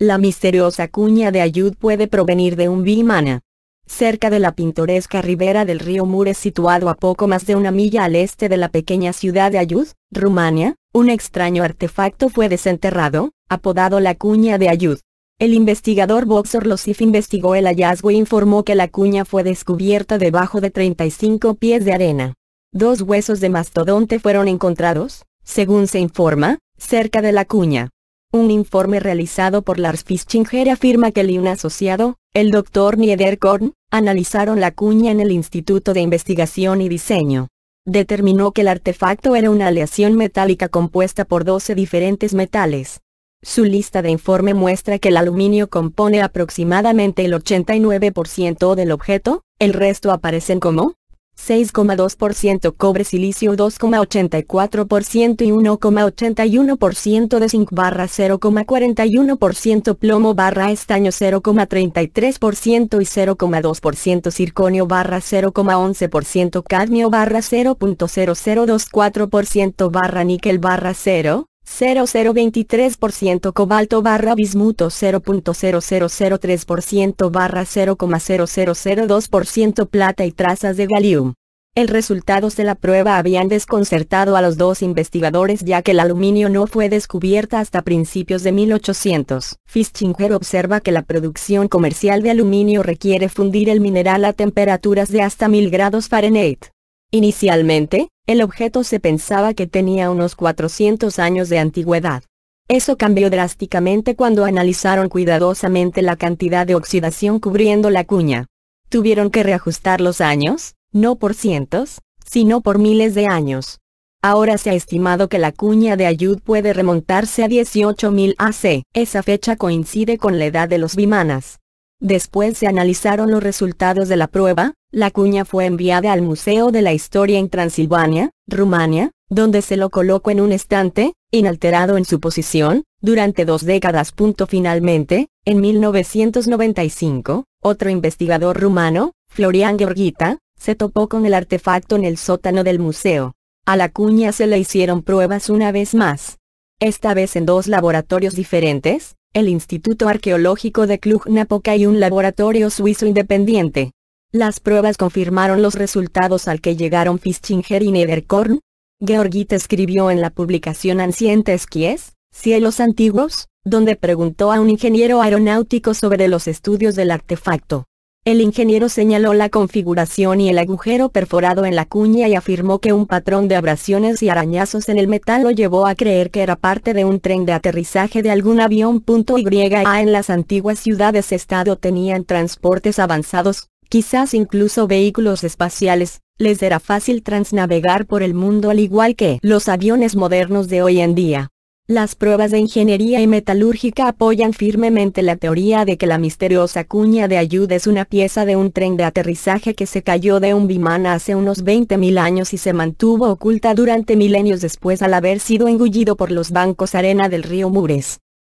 La misteriosa cuña de Ayud puede provenir de un bimana. Cerca de la pintoresca ribera del río Mure situado a poco más de una milla al este de la pequeña ciudad de Ayud, Rumania, un extraño artefacto fue desenterrado, apodado la cuña de Ayud. El investigador Boxer Losif investigó el hallazgo e informó que la cuña fue descubierta debajo de 35 pies de arena. Dos huesos de mastodonte fueron encontrados, según se informa, cerca de la cuña. Un informe realizado por Lars Fischinger afirma que y un asociado, el Dr. Niederkorn, analizaron la cuña en el Instituto de Investigación y Diseño. Determinó que el artefacto era una aleación metálica compuesta por 12 diferentes metales. Su lista de informe muestra que el aluminio compone aproximadamente el 89% del objeto, el resto aparecen como 6,2% cobre silicio 2,84% y 1,81% de zinc barra 0,41% plomo barra estaño 0,33% y 0,2% circonio barra 0,11% cadmio barra 0.0024% barra níquel barra 0. 0,023% cobalto barra bismuto 0.0003% barra 0,0002% plata y trazas de gallium. El resultado de la prueba habían desconcertado a los dos investigadores ya que el aluminio no fue descubierta hasta principios de 1800. Fischinger observa que la producción comercial de aluminio requiere fundir el mineral a temperaturas de hasta 1000 grados Fahrenheit. Inicialmente, el objeto se pensaba que tenía unos 400 años de antigüedad. Eso cambió drásticamente cuando analizaron cuidadosamente la cantidad de oxidación cubriendo la cuña. Tuvieron que reajustar los años, no por cientos, sino por miles de años. Ahora se ha estimado que la cuña de Ayud puede remontarse a 18.000 AC. Esa fecha coincide con la edad de los bimanas. Después se analizaron los resultados de la prueba, la cuña fue enviada al Museo de la Historia en Transilvania, Rumania, donde se lo colocó en un estante, inalterado en su posición, durante dos décadas. Finalmente, en 1995, otro investigador rumano, Florian Gheorghita, se topó con el artefacto en el sótano del museo. A la cuña se le hicieron pruebas una vez más. Esta vez en dos laboratorios diferentes, el Instituto Arqueológico de Cluj-Napoca y un laboratorio suizo independiente. Las pruebas confirmaron los resultados al que llegaron Fischinger y Niederkorn. Georgit escribió en la publicación Ancientes Quies, Cielos Antiguos, donde preguntó a un ingeniero aeronáutico sobre los estudios del artefacto. El ingeniero señaló la configuración y el agujero perforado en la cuña y afirmó que un patrón de abrasiones y arañazos en el metal lo llevó a creer que era parte de un tren de aterrizaje de algún avión. en las antiguas ciudades-estado tenían transportes avanzados, quizás incluso vehículos espaciales, les era fácil transnavegar por el mundo al igual que los aviones modernos de hoy en día. Las pruebas de ingeniería y metalúrgica apoyan firmemente la teoría de que la misteriosa cuña de ayuda es una pieza de un tren de aterrizaje que se cayó de un bimán hace unos 20.000 años y se mantuvo oculta durante milenios después al haber sido engullido por los bancos arena del río Mures.